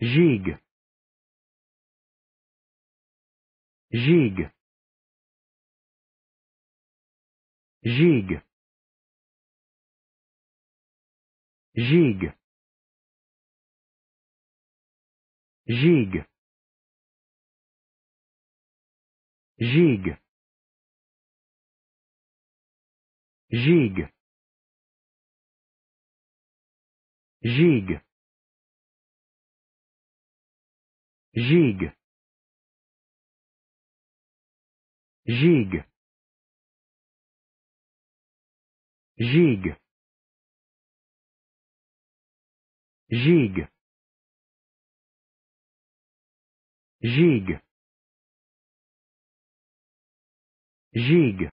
gig, gig, gig, gig, gig, gig, gig, gig. Gig, gig, gig, gig, gig, gig.